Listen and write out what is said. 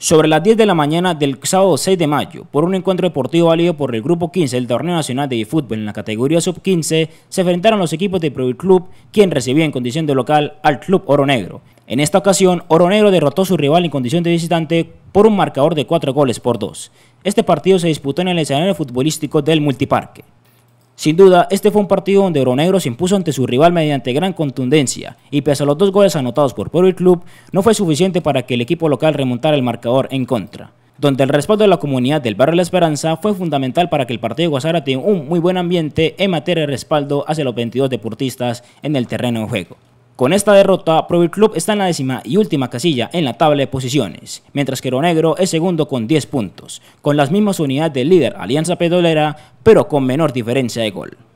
Sobre las 10 de la mañana del sábado 6 de mayo, por un encuentro deportivo válido por el Grupo 15 del Torneo Nacional de Fútbol en la categoría Sub-15, se enfrentaron los equipos de Pro Club, quien recibía en condición de local al Club Oro Negro. En esta ocasión, Oro Negro derrotó a su rival en condición de visitante por un marcador de 4 goles por 2. Este partido se disputó en el escenario futbolístico del Multiparque. Sin duda, este fue un partido donde Oronegro se impuso ante su rival mediante gran contundencia y pese a los dos goles anotados por Pueblo Club, no fue suficiente para que el equipo local remontara el marcador en contra donde el respaldo de la comunidad del barrio La Esperanza fue fundamental para que el partido Guasara tenga un muy buen ambiente en materia de respaldo hacia los 22 deportistas en el terreno de juego. Con esta derrota, Pro Club está en la décima y última casilla en la tabla de posiciones, mientras que Ronegro es segundo con 10 puntos, con las mismas unidades del líder Alianza Pedolera, pero con menor diferencia de gol.